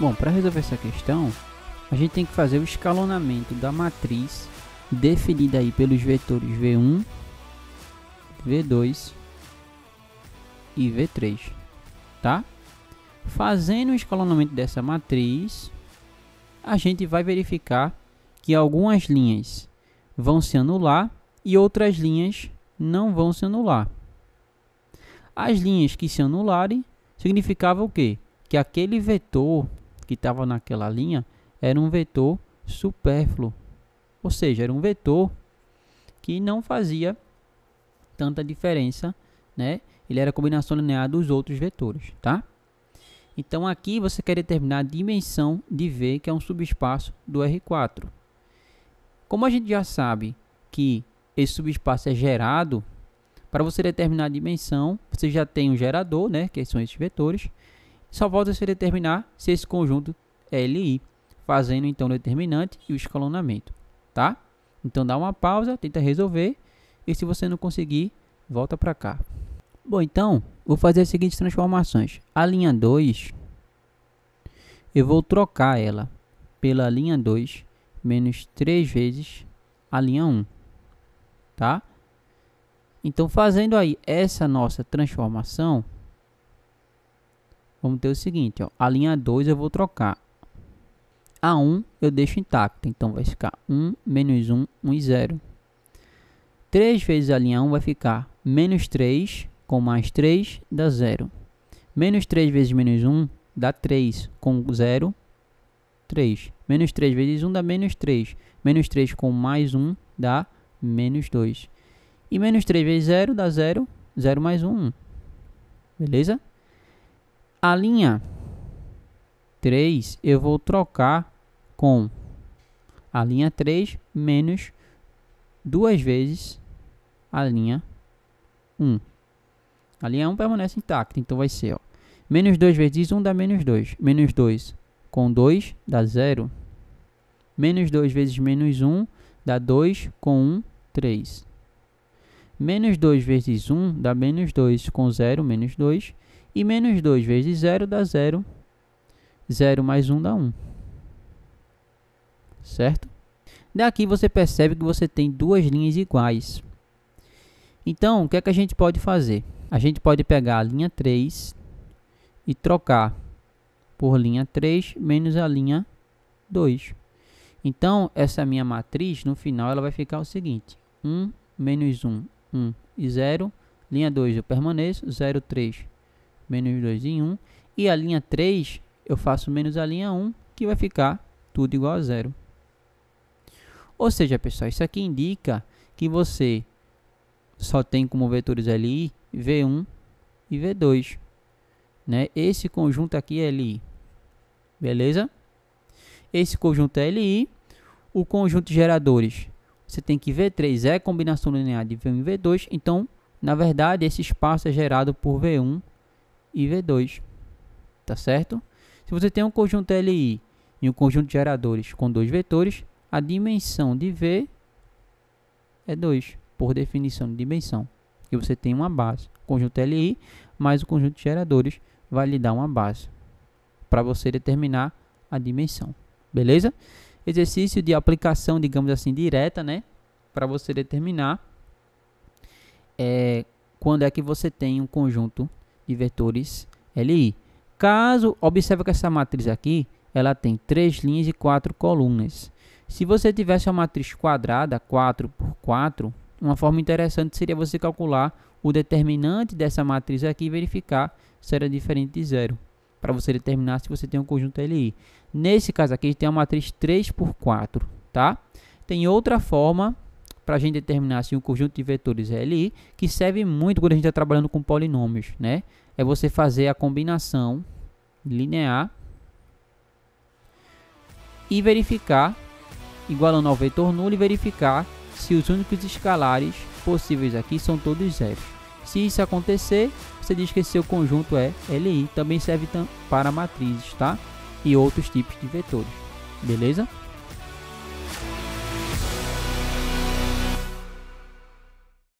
Bom, para resolver essa questão, a gente tem que fazer o escalonamento da matriz definida aí pelos vetores V1, V2 e V3, tá? Fazendo o escalonamento dessa matriz, a gente vai verificar que algumas linhas vão se anular e outras linhas não vão se anular. As linhas que se anularem significava o quê? Que aquele vetor que estava naquela linha era um vetor supérfluo, ou seja, era um vetor que não fazia tanta diferença, né? Ele era combinação linear dos outros vetores, tá? Então aqui você quer determinar a dimensão de V, que é um subespaço do R4. Como a gente já sabe que esse subespaço é gerado, para você determinar a dimensão, você já tem um gerador, né, que são esses vetores, só volta a se determinar se esse conjunto é LI, fazendo então o determinante e o escalonamento, tá? Então dá uma pausa, tenta resolver e se você não conseguir, volta para cá. Bom, então vou fazer as seguintes transformações. A linha 2 eu vou trocar ela pela linha 2 menos 3 vezes a linha 1, tá? Então fazendo aí essa nossa transformação, vamos ter o seguinte, ó, a linha 2 eu vou trocar. A 1 eu deixo intacta, então vai ficar 1, menos 1, 1 e 0. 3 vezes a linha 1 vai ficar menos 3 com mais 3 dá 0. Menos 3 vezes menos 1 dá 3 com 0, 3. Menos 3 vezes 1 dá menos 3. Menos 3 com mais 1 dá menos 2. E menos 3 vezes 0 dá 0, 0 mais 1, 1. Beleza? A linha 3 eu vou trocar com a linha 3 menos duas vezes a linha 1. A linha 1 permanece intacta, então vai ser ó, menos 2 vezes 1 dá menos 2. Menos 2 com 2 dá 0. Menos 2 vezes menos 1 dá 2 com 1, 3. Menos 2 vezes 1 dá menos 2 com 0, menos 2. E menos 2 vezes 0 dá 0. 0 mais 1 dá 1. Certo? Daqui você percebe que você tem duas linhas iguais. Então, o que é que a gente pode fazer? A gente pode pegar a linha 3 e trocar por linha 3 menos a linha 2. Então, essa minha matriz, no final, ela vai ficar o seguinte. 1, menos 1, 1 e 0. Linha 2 eu permaneço, 0, 3 menos 2 em 1. E a linha 3, eu faço menos a linha 1, que vai ficar tudo igual a zero. Ou seja, pessoal, isso aqui indica que você só tem como vetores LI V1 e V2. Né? Esse conjunto aqui é LI. Beleza? Esse conjunto é LI. O conjunto de geradores, você tem que V3 é combinação linear de V1 e V2. Então, na verdade, esse espaço é gerado por V1 e V2. Tá certo? Se você tem um conjunto LI e um conjunto de geradores com dois vetores, a dimensão de V é 2, por definição de dimensão. E você tem uma base. conjunto LI mais o conjunto de geradores vai lhe dar uma base para você determinar a dimensão. Beleza? Exercício de aplicação, digamos assim, direta, né? Para você determinar é, quando é que você tem um conjunto de vetores LI. Caso, observe que essa matriz aqui, ela tem três linhas e quatro colunas. Se você tivesse uma matriz quadrada, 4 por 4, uma forma interessante seria você calcular o determinante dessa matriz aqui e verificar se era diferente de zero, para você determinar se você tem um conjunto LI. Nesse caso aqui, a gente tem uma matriz 3 por 4, tá? Tem outra forma para a gente determinar assim, o conjunto de vetores é LI, que serve muito quando a gente está trabalhando com polinômios, né? É você fazer a combinação linear e verificar, igualando ao vetor nulo, e verificar se os únicos escalares possíveis aqui são todos zero. Se isso acontecer, você diz que seu conjunto é LI. Também serve para matrizes, tá? E outros tipos de vetores. Beleza?